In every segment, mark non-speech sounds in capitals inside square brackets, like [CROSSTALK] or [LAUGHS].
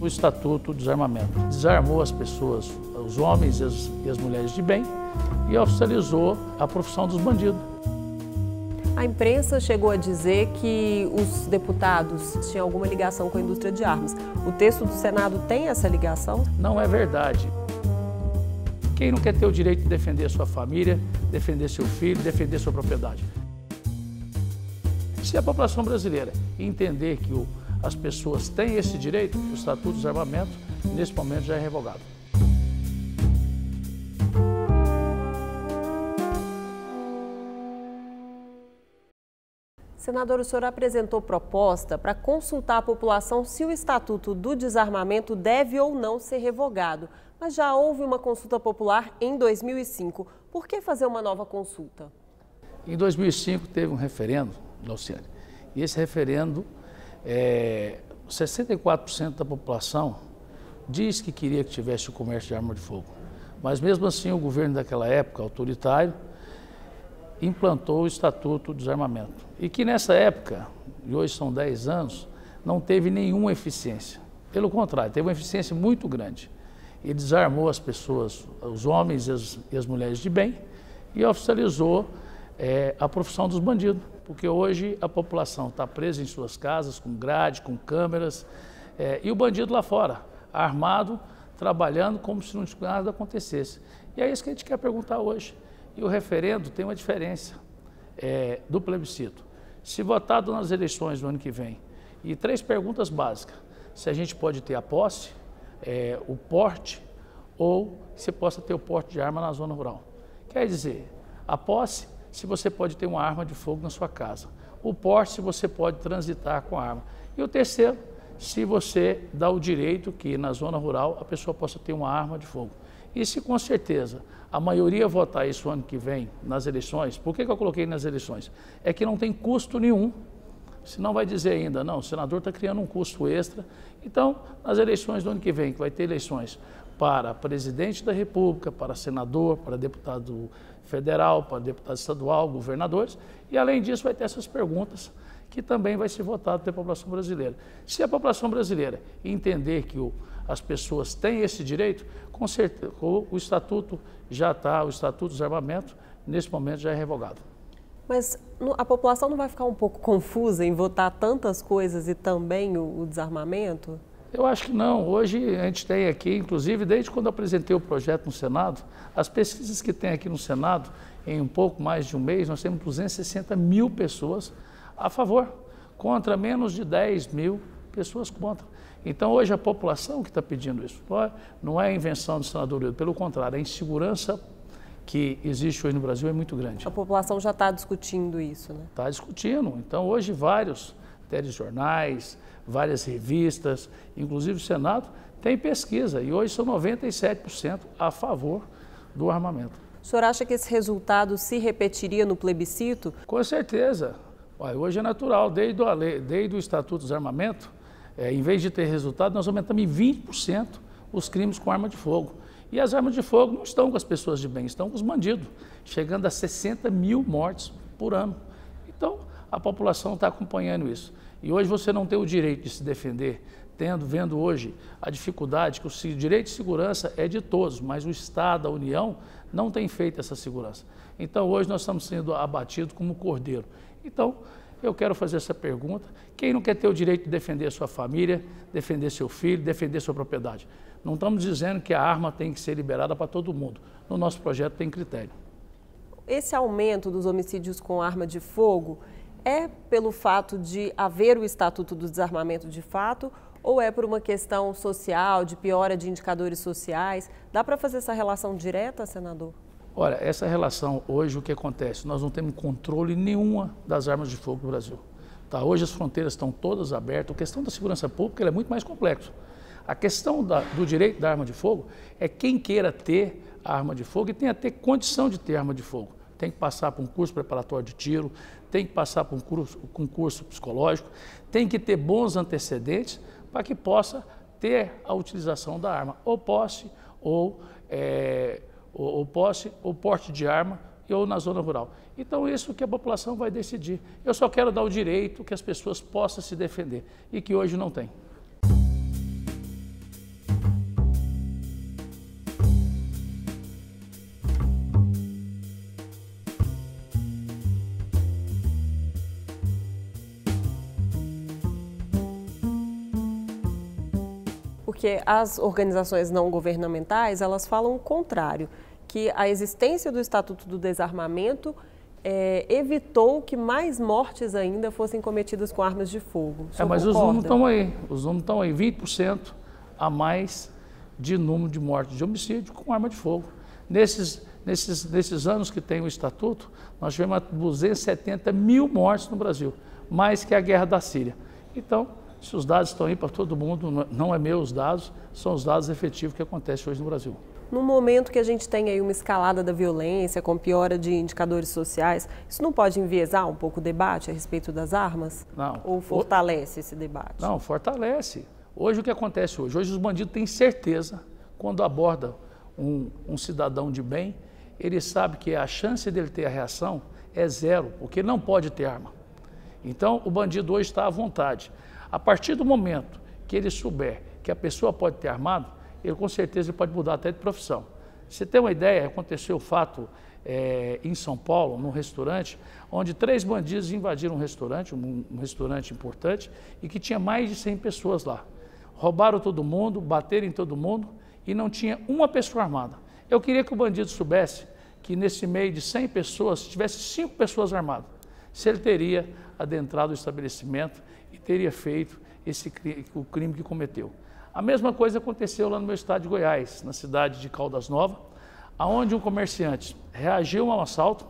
o Estatuto do Desarmamento. Desarmou as pessoas, os homens e as, e as mulheres de bem, e oficializou a profissão dos bandidos. A imprensa chegou a dizer que os deputados tinham alguma ligação com a indústria de armas. O texto do Senado tem essa ligação? Não é verdade. Quem não quer ter o direito de defender sua família, defender seu filho, defender sua propriedade? Se a população brasileira entender que o as pessoas têm esse direito, o Estatuto de Desarmamento, nesse momento, já é revogado. Senador, o senhor apresentou proposta para consultar a população se o Estatuto do Desarmamento deve ou não ser revogado. Mas já houve uma consulta popular em 2005. Por que fazer uma nova consulta? Em 2005 teve um referendo, Luciane, e esse referendo é, 64% da população diz que queria que tivesse o comércio de arma de fogo. Mas mesmo assim, o governo daquela época, autoritário, implantou o Estatuto do Desarmamento. E que nessa época, e hoje são 10 anos, não teve nenhuma eficiência. Pelo contrário, teve uma eficiência muito grande. Ele desarmou as pessoas, os homens e as, e as mulheres de bem, e oficializou é, a profissão dos bandidos porque hoje a população está presa em suas casas, com grade, com câmeras, é, e o bandido lá fora, armado, trabalhando como se nada acontecesse. E é isso que a gente quer perguntar hoje. E o referendo tem uma diferença é, do plebiscito. Se votado nas eleições do ano que vem, e três perguntas básicas: se a gente pode ter a posse, é, o porte, ou se possa ter o porte de arma na zona rural. Quer dizer, a posse se você pode ter uma arma de fogo na sua casa. O porte, se você pode transitar com a arma. E o terceiro, se você dá o direito que na zona rural a pessoa possa ter uma arma de fogo. E se com certeza a maioria votar isso ano que vem nas eleições, por que, que eu coloquei nas eleições? É que não tem custo nenhum. Se não vai dizer ainda, não, o senador está criando um custo extra. Então, nas eleições do ano que vem, que vai ter eleições para presidente da República, para senador, para deputado federal, para deputado estadual, governadores, e além disso vai ter essas perguntas que também vai ser votado pela população brasileira. Se a população brasileira entender que o, as pessoas têm esse direito, com certeza o, o estatuto já está, o estatuto de armamento nesse momento já é revogado. Mas a população não vai ficar um pouco confusa em votar tantas coisas e também o, o desarmamento? Eu acho que não. Hoje a gente tem aqui, inclusive desde quando apresentei o projeto no Senado, as pesquisas que tem aqui no Senado, em um pouco mais de um mês, nós temos 260 mil pessoas a favor, contra menos de 10 mil pessoas contra. Então hoje a população que está pedindo isso. Não é, é invenção do senador Hildo, pelo contrário, a insegurança que existe hoje no Brasil é muito grande. A população já está discutindo isso, né? Está discutindo. Então hoje vários telejornais, várias revistas, inclusive o Senado tem pesquisa e hoje são 97% a favor do armamento. O senhor acha que esse resultado se repetiria no plebiscito? Com certeza. hoje é natural, desde, a lei, desde o Estatuto dos Armamentos, é, em vez de ter resultado, nós aumentamos em 20% os crimes com arma de fogo. E as armas de fogo não estão com as pessoas de bem, estão com os bandidos, chegando a 60 mil mortes por ano a população está acompanhando isso. E hoje você não tem o direito de se defender, tendo, vendo hoje a dificuldade que o direito de segurança é de todos, mas o Estado, a União, não tem feito essa segurança. Então hoje nós estamos sendo abatidos como cordeiro. Então, eu quero fazer essa pergunta. Quem não quer ter o direito de defender a sua família, defender seu filho, defender sua propriedade? Não estamos dizendo que a arma tem que ser liberada para todo mundo. No nosso projeto tem critério. Esse aumento dos homicídios com arma de fogo é pelo fato de haver o Estatuto do Desarmamento de fato ou é por uma questão social, de piora de indicadores sociais? Dá para fazer essa relação direta, senador? Olha, essa relação hoje o que acontece? Nós não temos controle nenhuma das armas de fogo no Brasil. Tá, hoje as fronteiras estão todas abertas. A questão da segurança pública é muito mais complexa. A questão da, do direito da arma de fogo é quem queira ter a arma de fogo e tenha ter condição de ter arma de fogo. Tem que passar por um curso preparatório de tiro, tem que passar por um curso, concurso psicológico, tem que ter bons antecedentes para que possa ter a utilização da arma, ou posse, ou, é, ou, ou, posse, ou porte de arma, ou na zona rural. Então, isso que a população vai decidir. Eu só quero dar o direito que as pessoas possam se defender e que hoje não tem. porque as organizações não governamentais, elas falam o contrário, que a existência do Estatuto do Desarmamento é, evitou que mais mortes ainda fossem cometidas com armas de fogo. É, mas concorda? os números estão aí, os números estão aí, 20% a mais de número de mortes de homicídio com arma de fogo. Nesses, nesses, nesses anos que tem o Estatuto, nós tivemos 270 mil mortes no Brasil, mais que a guerra da Síria. Então, se os dados estão aí para todo mundo, não é, é meus dados, são os dados efetivos que acontece hoje no Brasil. No momento que a gente tem aí uma escalada da violência, com piora de indicadores sociais, isso não pode enviesar um pouco o debate a respeito das armas? Não. Ou fortalece o... esse debate? Não, fortalece. Hoje o que acontece hoje? Hoje os bandidos têm certeza, quando aborda um, um cidadão de bem, ele sabe que a chance dele ter a reação é zero, porque ele não pode ter arma. Então o bandido hoje está à vontade. A partir do momento que ele souber que a pessoa pode ter armado, ele com certeza pode mudar até de profissão. Você tem uma ideia, aconteceu o fato é, em São Paulo, num restaurante, onde três bandidos invadiram um restaurante, um, um restaurante importante, e que tinha mais de 100 pessoas lá. Roubaram todo mundo, bateram em todo mundo e não tinha uma pessoa armada. Eu queria que o bandido soubesse que nesse meio de 100 pessoas tivesse cinco pessoas armadas se ele teria adentrado o estabelecimento e teria feito esse, o crime que cometeu. A mesma coisa aconteceu lá no meu estado de Goiás, na cidade de Caldas Nova, aonde um comerciante reagiu a um assalto,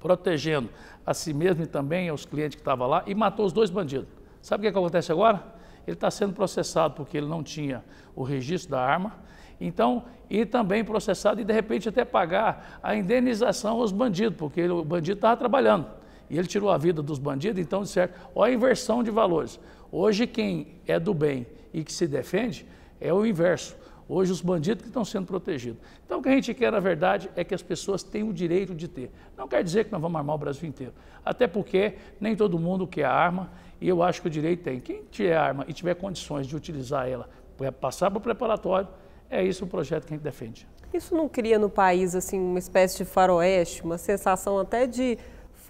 protegendo a si mesmo e também aos clientes que estavam lá e matou os dois bandidos. Sabe o que, é que acontece agora? Ele está sendo processado porque ele não tinha o registro da arma, então, e também processado e de repente até pagar a indenização aos bandidos, porque ele, o bandido estava trabalhando e ele tirou a vida dos bandidos, então disseram, olha a inversão de valores. Hoje quem é do bem e que se defende é o inverso. Hoje os bandidos que estão sendo protegidos. Então o que a gente quer, na verdade, é que as pessoas tenham o direito de ter. Não quer dizer que nós vamos armar o Brasil inteiro. Até porque nem todo mundo quer arma e eu acho que o direito tem. Quem tiver arma e tiver condições de utilizar ela para é, passar para o preparatório, é isso o projeto que a gente defende. Isso não cria no país assim uma espécie de faroeste, uma sensação até de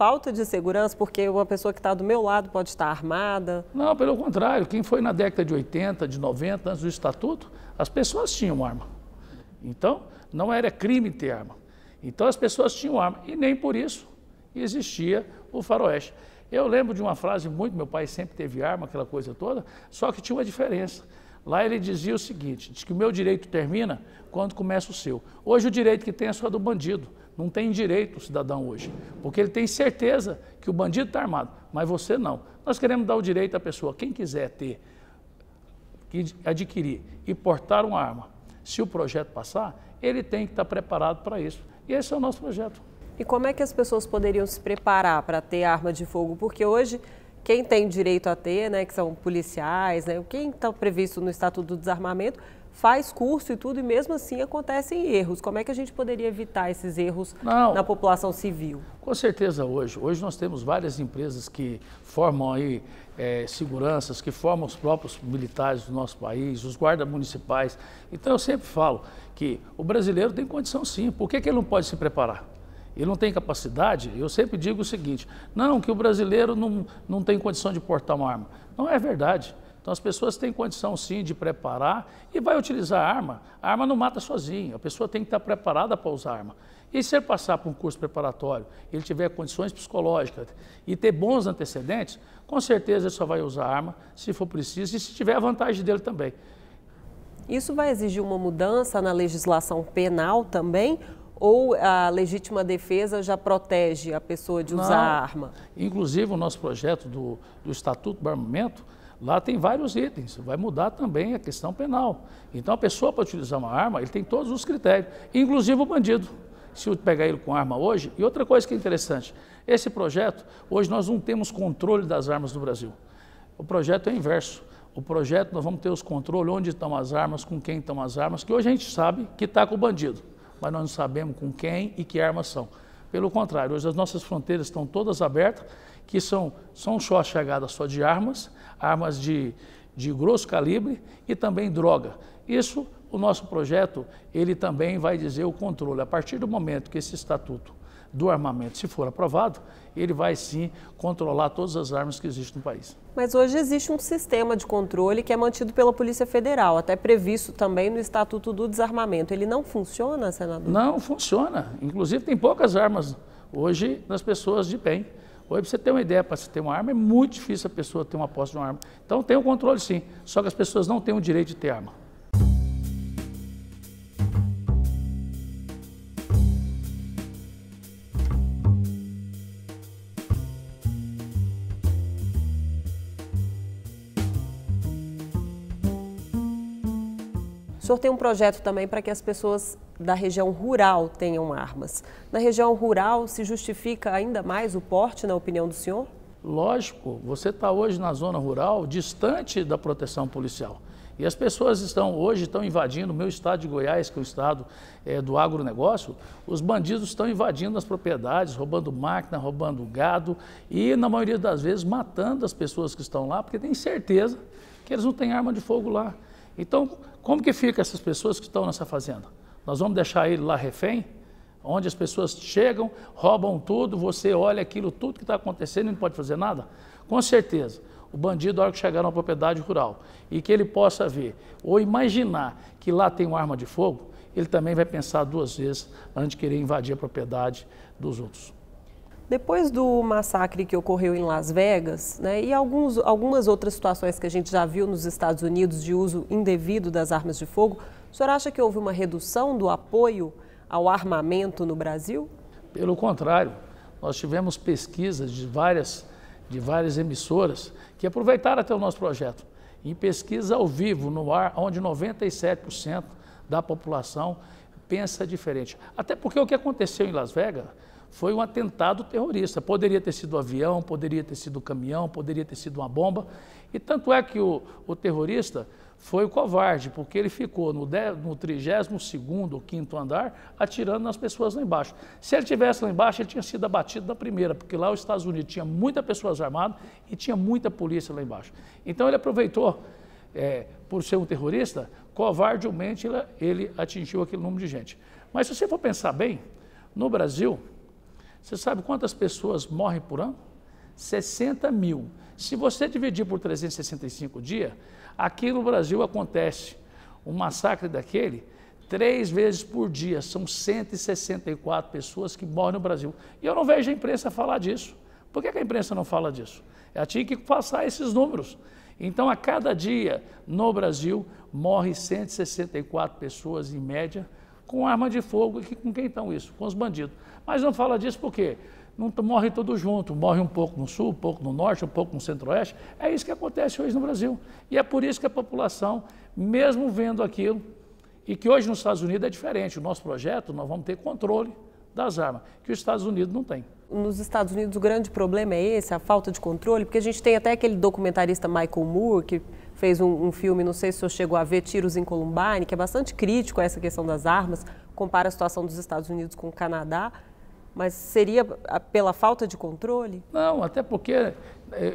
falta de segurança, porque uma pessoa que está do meu lado pode estar armada? Não, pelo contrário. Quem foi na década de 80, de 90, antes do estatuto, as pessoas tinham arma. Então, não era crime ter arma. Então, as pessoas tinham arma. E nem por isso existia o faroeste. Eu lembro de uma frase muito, meu pai sempre teve arma, aquela coisa toda, só que tinha uma diferença. Lá ele dizia o seguinte, diz que o meu direito termina quando começa o seu. Hoje o direito que tem é só do bandido, não tem direito o cidadão hoje, porque ele tem certeza que o bandido está armado, mas você não. Nós queremos dar o direito à pessoa, quem quiser ter, adquirir e portar uma arma, se o projeto passar, ele tem que estar tá preparado para isso. E esse é o nosso projeto. E como é que as pessoas poderiam se preparar para ter arma de fogo? Porque hoje, quem tem direito a ter, né, que são policiais, né, quem está previsto no Estatuto do Desarmamento, faz curso e tudo, e mesmo assim acontecem erros. Como é que a gente poderia evitar esses erros Não, na população civil? Com certeza hoje. Hoje nós temos várias empresas que formam aí é, seguranças, que formam os próprios militares do nosso país, os guardas municipais. Então eu sempre falo que o brasileiro tem condição sim. Por que, que ele não pode se preparar? Ele não tem capacidade, eu sempre digo o seguinte: não, que o brasileiro não, não tem condição de portar uma arma. Não é verdade. Então as pessoas têm condição sim de preparar e vai utilizar a arma. A arma não mata sozinha, a pessoa tem que estar preparada para usar a arma. E se ele passar por um curso preparatório, ele tiver condições psicológicas e ter bons antecedentes, com certeza ele só vai usar a arma se for preciso e se tiver a vantagem dele também. Isso vai exigir uma mudança na legislação penal também? ou a legítima defesa já protege a pessoa de usar Não. a arma? Inclusive, o nosso projeto do, do Estatuto do Armamento, lá tem vários itens, vai mudar também a questão penal. Então, a pessoa para utilizar uma arma, ele tem todos os critérios, inclusive o bandido se eu pegar ele com arma hoje. E outra coisa que é interessante, esse projeto, hoje nós não temos controle das armas no Brasil. O projeto é inverso. O projeto nós vamos ter os controles onde estão as armas, com quem estão as armas, que hoje a gente sabe que está com o bandido mas nós não sabemos com quem e que armas são. Pelo contrário, hoje as nossas fronteiras estão todas abertas, que são, são só a chegada só de armas, armas de, de grosso calibre e também droga. Isso, o nosso projeto, ele também vai dizer o controle. A partir do momento que esse estatuto do armamento, se for aprovado, ele vai sim controlar todas as armas que existem no país. Mas hoje existe um sistema de controle que é mantido pela Polícia Federal, até previsto também no Estatuto do Desarmamento. Ele não funciona, senador? Não funciona. Inclusive, tem poucas armas hoje nas pessoas de bem. Hoje, para você ter uma ideia, para você ter uma arma, é muito difícil a pessoa ter uma posse de uma arma. Então, tem o um controle sim, só que as pessoas não têm o direito de ter arma. senhor tem um projeto também para que as pessoas da região rural tenham armas. Na região rural, se justifica ainda mais o porte, na opinião do senhor? Lógico, você está hoje na zona rural, distante da proteção policial. E as pessoas estão hoje estão invadindo o meu estado de Goiás, que é o estado é, do agronegócio, os bandidos estão invadindo as propriedades, roubando máquina, roubando gado e, na maioria das vezes, matando as pessoas que estão lá, porque tem certeza que eles não têm arma de fogo lá. Então, como que fica essas pessoas que estão nessa fazenda? Nós vamos deixar ele lá refém? Onde as pessoas chegam, roubam tudo, você olha aquilo, tudo que está acontecendo e não pode fazer nada? Com certeza o bandido, na hora que chegar numa propriedade rural e que ele possa ver ou imaginar que lá tem uma arma de fogo, ele também vai pensar duas vezes antes de querer invadir a propriedade dos outros. Depois do massacre que ocorreu em Las Vegas, né, e alguns, algumas outras situações que a gente já viu nos Estados Unidos de uso indevido das armas de fogo, o senhor acha que houve uma redução do apoio ao armamento no Brasil? Pelo contrário, nós tivemos pesquisas de várias, de várias emissoras que aproveitaram até o nosso projeto. Em pesquisa ao vivo, no ar, onde 97% da população pensa diferente. Até porque o que aconteceu em Las Vegas foi um atentado terrorista. Poderia ter sido um avião, poderia ter sido um caminhão, poderia ter sido uma bomba. E tanto é que o, o terrorista foi o covarde, porque ele ficou no, de, no 32 ou 5 andar atirando nas pessoas lá embaixo. Se ele tivesse lá embaixo, ele tinha sido abatido na primeira, porque lá os Estados Unidos tinha muitas pessoas armadas e tinha muita polícia lá embaixo. Então ele aproveitou, é, por ser um terrorista, covardemente ele, ele atingiu aquele número de gente. Mas se você for pensar bem, no Brasil, você sabe quantas pessoas morrem por ano? 60 mil. Se você dividir por 365 dias, aqui no Brasil acontece um massacre daquele três vezes por dia. São 164 pessoas que morrem no Brasil. E eu não vejo a imprensa falar disso. Por que a imprensa não fala disso? Ela é tinha que passar esses números. Então, a cada dia no Brasil, morrem 164 pessoas em média com arma de fogo e com quem estão isso? Com os bandidos. Mas não fala disso porque Não morre tudo junto, morre um pouco no sul, um pouco no norte, um pouco no centro-oeste. É isso que acontece hoje no Brasil. E é por isso que a população, mesmo vendo aquilo, e que hoje nos Estados Unidos é diferente, o nosso projeto, nós vamos ter controle das armas, que os Estados Unidos não têm. Nos Estados Unidos o grande problema é esse, a falta de controle, porque a gente tem até aquele documentarista Michael Moore que fez um, um, filme, não sei se o senhor chegou a ver, Tiros em Columbine, que é bastante crítico a essa questão das armas, compara a situação dos Estados Unidos com o Canadá, mas seria ah, pela falta de controle? Não, até porque eh,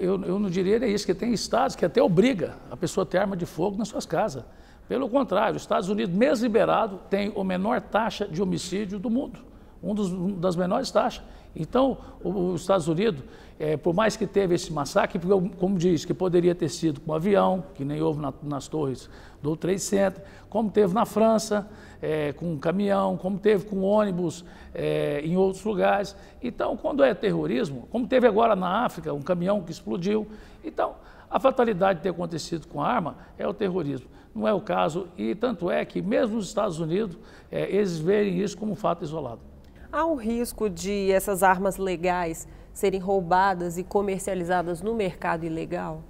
eu, eu não diria nem isso, que tem estados que até obriga a pessoa a ter arma de fogo nas suas casas. Pelo contrário, os Estados Unidos, mesmo liberado, tem a menor taxa de homicídio do mundo, uma das menores taxas. Então, os Estados Unidos, é, por mais que teve esse massacre, como diz, que poderia ter sido com um avião, que nem houve na, nas torres do Trade Center, como teve na França, é, com um caminhão, como teve com ônibus é, em outros lugares. Então, quando é terrorismo, como teve agora na África, um caminhão que explodiu. Então, a fatalidade de ter acontecido com arma é o terrorismo. Não é o caso, e tanto é que mesmo os Estados Unidos, eles veem isso como um fato isolado. Há o um risco de essas armas legais serem roubadas e comercializadas no mercado ilegal?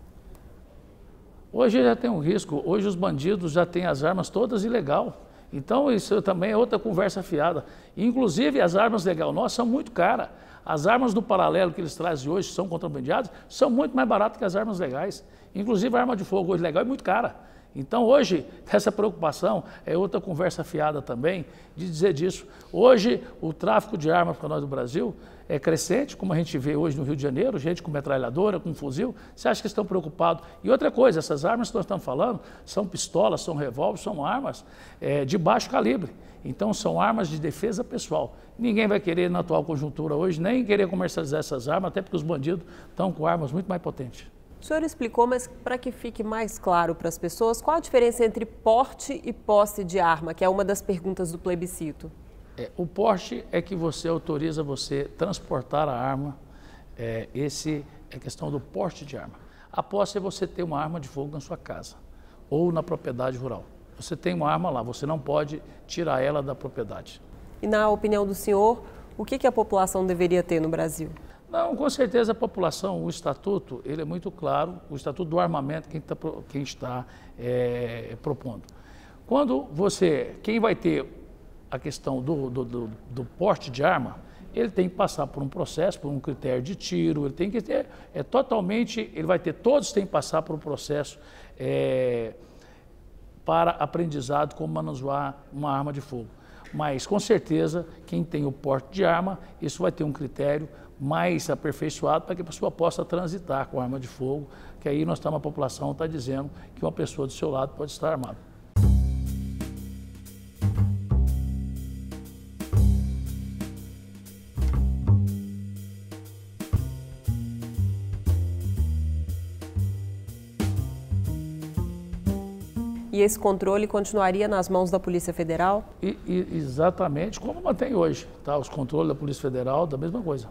Hoje já tem um risco. Hoje os bandidos já têm as armas todas ilegal. Então isso também é outra conversa fiada. Inclusive as armas legais nossas são muito caras. As armas do paralelo que eles trazem hoje, são contrabandeadas, são muito mais baratas que as armas legais. Inclusive a arma de fogo hoje legal é muito cara. Então hoje, essa preocupação é outra conversa fiada também de dizer disso. Hoje, o tráfico de armas para nós do Brasil é crescente, como a gente vê hoje no Rio de Janeiro, gente com metralhadora, com fuzil. Você acha que estão preocupados? E outra coisa, essas armas que nós estamos falando são pistolas, são revólveres, são armas é, de baixo calibre. Então são armas de defesa pessoal. Ninguém vai querer, na atual conjuntura hoje, nem querer comercializar essas armas, até porque os bandidos estão com armas muito mais potentes. O senhor explicou, mas para que fique mais claro para as pessoas, qual a diferença entre porte e posse de arma, que é uma das perguntas do plebiscito? É, o porte é que você autoriza você transportar a arma. É, esse é questão do porte de arma. A posse é você ter uma arma de fogo na sua casa ou na propriedade rural. Você tem uma arma lá, você não pode tirar ela da propriedade. E na opinião do senhor, o que, que a população deveria ter no Brasil? Não, com certeza a população, o estatuto, ele é muito claro, o estatuto do armamento quem, tá, quem está é, propondo. Quando você, quem vai ter a questão do, do, do, do, porte de arma, ele tem que passar por um processo, por um critério de tiro, ele tem que ter, é totalmente, ele vai ter, todos têm que passar por um processo é, para aprendizado como manusear uma arma de fogo. Mas, com certeza, quem tem o porte de arma, isso vai ter um critério, mais aperfeiçoado para que a pessoa possa transitar com arma de fogo, que aí nós estamos, a população está dizendo que uma pessoa do seu lado pode estar armada. E esse controle continuaria nas mãos da Polícia Federal? E, e, exatamente como mantém hoje. Tá? Os controles da Polícia Federal, da mesma coisa.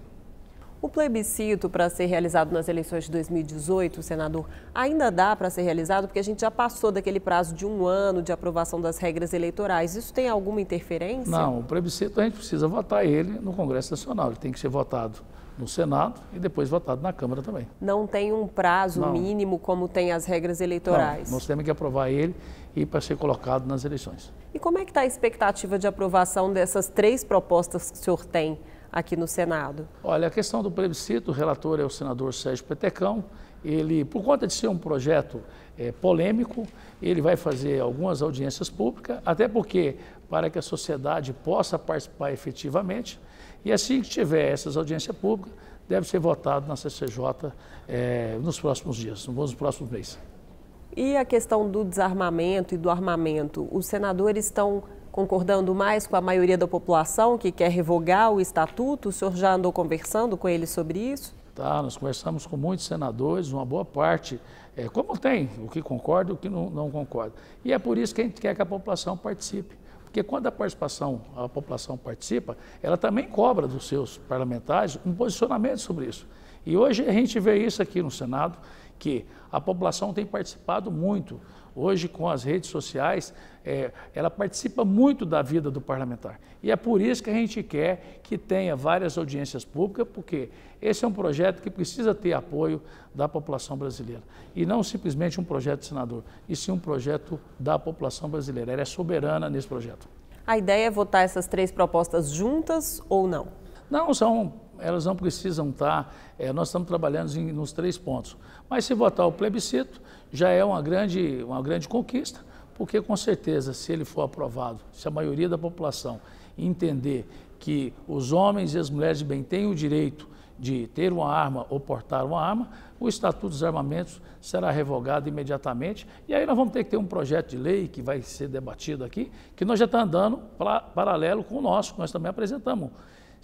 O plebiscito para ser realizado nas eleições de 2018, senador, ainda dá para ser realizado porque a gente já passou daquele prazo de um ano de aprovação das regras eleitorais. Isso tem alguma interferência? Não, o plebiscito a gente precisa votar ele no Congresso Nacional. Ele tem que ser votado no Senado e depois votado na Câmara também. Não tem um prazo Não. mínimo como tem as regras eleitorais? Não, nós temos que aprovar ele e para ser colocado nas eleições. E como é que está a expectativa de aprovação dessas três propostas que o senhor tem? aqui no Senado? Olha, a questão do plebiscito, o relator é o senador Sérgio Petecão. Ele, por conta de ser um projeto é, polêmico, ele vai fazer algumas audiências públicas, até porque para que a sociedade possa participar efetivamente. E assim que tiver essas audiências públicas, deve ser votado na CCJ é, nos próximos dias, nos próximos meses. E a questão do desarmamento e do armamento, os senadores estão concordando mais com a maioria da população que quer revogar o estatuto? O senhor já andou conversando com ele sobre isso? Tá, nós conversamos com muitos senadores, uma boa parte, é, como tem, o que concorda e o que não, não concorda. E é por isso que a gente quer que a população participe. Porque quando a participação, a população participa, ela também cobra dos seus parlamentares um posicionamento sobre isso. E hoje a gente vê isso aqui no Senado, que a população tem participado muito hoje com as redes sociais, é, ela participa muito da vida do parlamentar. E é por isso que a gente quer que tenha várias audiências públicas, porque esse é um projeto que precisa ter apoio da população brasileira. E não simplesmente um projeto de senador, e sim um projeto da população brasileira. Ela é soberana nesse projeto. A ideia é votar essas três propostas juntas ou não? Não, são elas não precisam tá, estar. Eh, é, nós estamos trabalhando em, nos três pontos. Mas se votar o plebiscito, já é uma grande, uma grande conquista, porque com certeza, se ele for aprovado, se a maioria da população entender que os homens e as mulheres de bem têm o direito de ter uma arma ou portar uma arma, o Estatuto dos Armamentos será revogado imediatamente. E aí nós vamos ter que ter um projeto de lei que vai ser debatido aqui, que nós já está andando pra, paralelo com o nosso, que nós também apresentamos.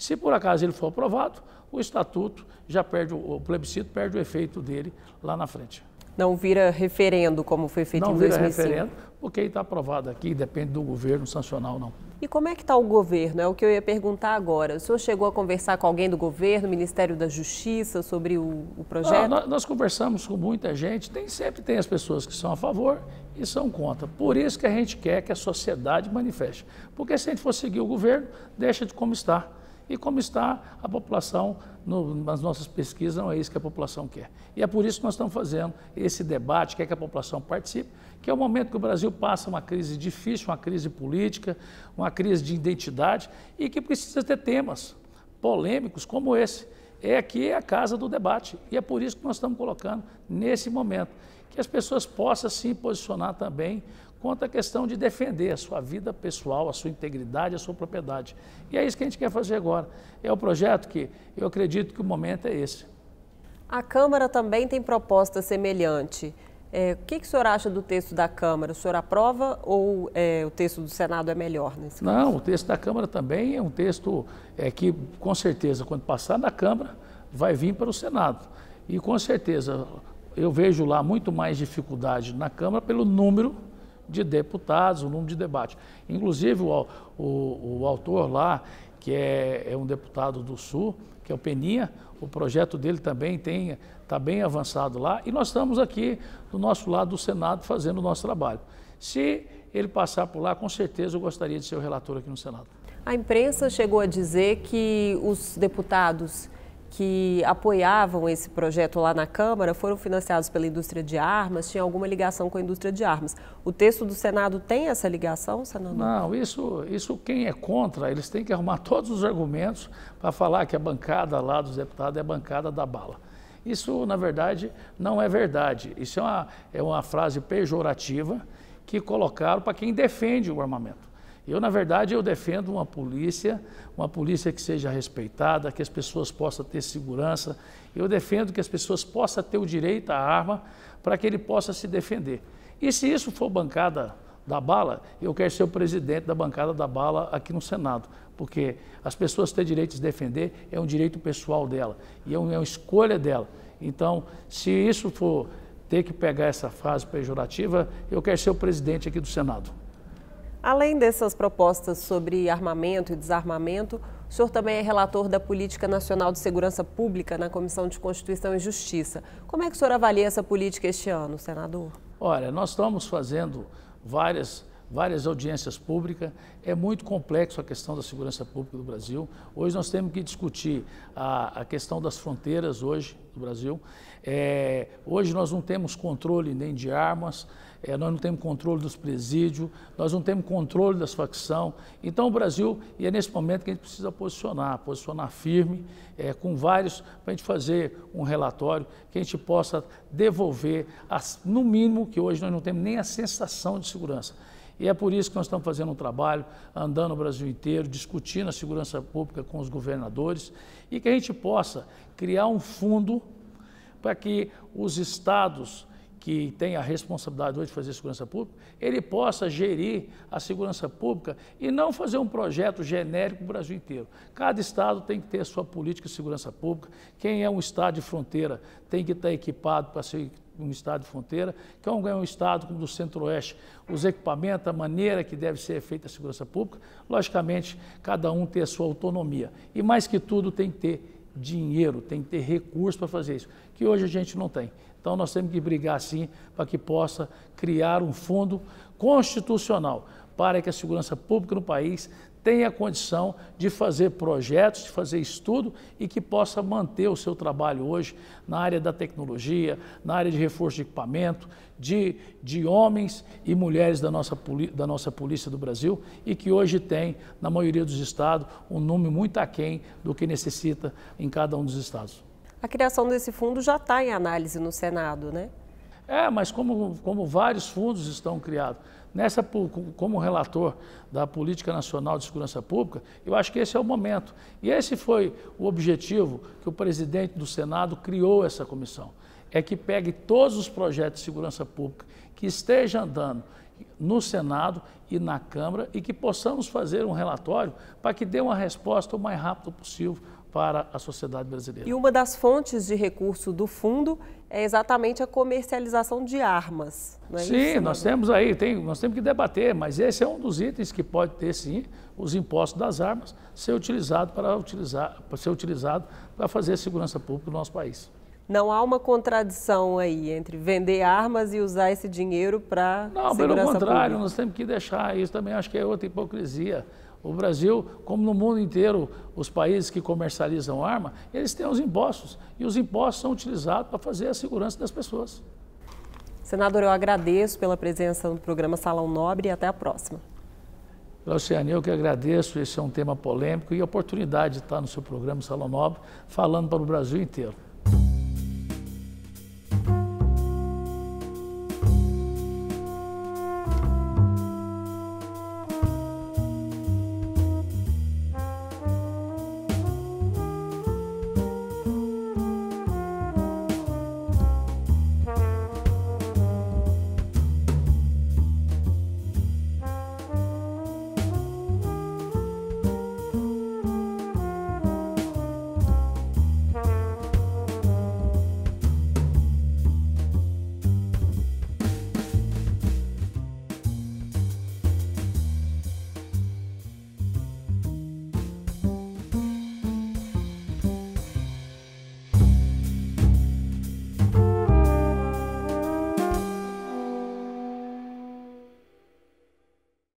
Se por acaso ele for aprovado, o estatuto já perde, o plebiscito perde o efeito dele lá na frente. Não vira referendo, como foi feito não em 2005? Não vira referendo, porque está aprovado aqui, depende do governo sancionar ou não. E como é que está o governo? É o que eu ia perguntar agora. O senhor chegou a conversar com alguém do governo, Ministério da Justiça, sobre o, o ah, projeto? nós, nós, conversamos com muita gente, tem, sempre tem as pessoas que são a favor e são contra. Por isso que a gente quer que a sociedade manifeste. Porque se a gente for seguir o governo, deixa de como está e como está a população, no, nas nossas pesquisas, não é isso que a população quer. E é por isso que nós estamos fazendo esse debate, quer que a população participe, que é o momento que o Brasil passa uma crise difícil, uma crise política, uma crise de identidade e que precisa ter temas polêmicos como esse. É aqui é a casa do debate e é por isso que nós estamos colocando nesse momento que as pessoas possam se posicionar também quanto a questão de defender a sua vida pessoal, a sua integridade, a sua propriedade. E é isso que a gente quer fazer agora. É o projeto que eu acredito que o momento é esse. A Câmara também tem proposta semelhante. É, o que, que o senhor acha do texto da Câmara? O senhor aprova ou é, o texto do Senado é melhor nesse caso? Não, o texto da Câmara também é um texto é, que, com certeza, quando passar da Câmara, vai vir para o Senado. E, com certeza, eu vejo lá muito mais dificuldade na Câmara pelo número de deputados, o número de debates. Inclusive, o, o, o autor lá, que é, é, um deputado do Sul, que é o Peninha, o projeto dele também está bem avançado lá, e nós estamos aqui do nosso lado do Senado fazendo o nosso trabalho. Se ele passar por lá, com certeza eu gostaria de ser o relator aqui no Senado. A imprensa chegou a dizer que os deputados que apoiavam esse projeto lá na Câmara foram financiados pela indústria de armas, tinha alguma ligação com a indústria de armas. O texto do Senado tem essa ligação, senador? Não, isso, isso quem é contra, eles têm que arrumar [LAUGHS] todos os argumentos para falar que a bancada lá dos deputados é a bancada da bala. Isso, na verdade, não é verdade. Isso é uma, é uma frase pejorativa que colocaram para quem defende o armamento. Eu, na verdade, eu defendo uma polícia, uma polícia que seja respeitada, que as pessoas possam ter segurança. Eu defendo que as pessoas possam ter o direito à arma para que ele possa se defender. E se isso for bancada da bala, eu quero ser o presidente da bancada da bala aqui no Senado, porque as pessoas têm direito de se defender, é um direito pessoal dela e é, é uma escolha dela. Então, se isso for ter que pegar essa frase pejorativa, eu quero ser o presidente aqui do Senado. Além dessas propostas sobre armamento e desarmamento, o senhor também é relator da Política Nacional de Segurança Pública na Comissão de Constituição e Justiça. Como é que o senhor avalia essa política este ano, senador? Olha, nós estamos fazendo várias várias audiências públicas. É muito complexo a questão da segurança pública do Brasil. Hoje nós temos que discutir a, a questão das fronteiras hoje do Brasil. É, hoje nós não temos controle nem de armas, é, nós não temos controle dos presídios, nós não temos controle das facções. Então o Brasil, e é nesse momento que a gente precisa posicionar, posicionar firme, é, com vários, para a gente fazer um relatório que a gente possa devolver, as, no mínimo, que hoje nós não temos nem a sensação de segurança. E é por isso que nós estamos fazendo um trabalho, andando o Brasil inteiro, discutindo a segurança pública com os governadores e que a gente possa criar um fundo para que os estados que tem a responsabilidade hoje de fazer segurança pública, ele possa gerir a segurança pública e não fazer um projeto genérico para o Brasil inteiro. Cada estado tem que ter a sua política de segurança pública, quem é um estado de fronteira tem que estar equipado para ser um estado de fronteira, quem é um estado como o do Centro-Oeste, os equipamentos, a maneira que deve ser feita a segurança pública, logicamente, cada um tem a sua autonomia. E mais que tudo, tem que ter dinheiro, tem que ter recurso para fazer isso, que hoje a gente não tem. Então nós temos que brigar sim para que possa criar um fundo constitucional para que a segurança pública no país tenha condição de fazer projetos, de fazer estudo e que possa manter o seu trabalho hoje na área da tecnologia, na área de reforço de equipamento, de, de homens e mulheres da nossa, da nossa Polícia do Brasil e que hoje tem, na maioria dos estados, um número muito aquém do que necessita em cada um dos estados. A criação desse fundo já está em análise no Senado, né? É, mas como, como vários fundos estão criados, nessa, como relator da Política Nacional de Segurança Pública, eu acho que esse é o momento. E esse foi o objetivo que o presidente do Senado criou essa comissão. É que pegue todos os projetos de segurança pública que estejam andando no Senado e na Câmara e que possamos fazer um relatório para que dê uma resposta o mais rápido possível para a sociedade brasileira. E uma das fontes de recurso do fundo é exatamente a comercialização de armas. É sim, isso, nós temos aí, tem, nós temos que debater, mas esse é um dos itens que pode ter sim os impostos das armas ser utilizado para utilizar, ser utilizado para fazer a segurança pública do nosso país. Não há uma contradição aí entre vender armas e usar esse dinheiro para Não, pelo contrário, pública. nós temos que deixar isso também, acho que é outra hipocrisia. O Brasil, como no mundo inteiro, os países que comercializam arma, eles têm os impostos. E os impostos são utilizados para fazer a segurança das pessoas. Senador, eu agradeço pela presença no programa Salão Nobre e até a próxima. Luciane, eu que agradeço. Esse é um tema polêmico e a oportunidade de estar no seu programa Salão Nobre falando para o Brasil inteiro.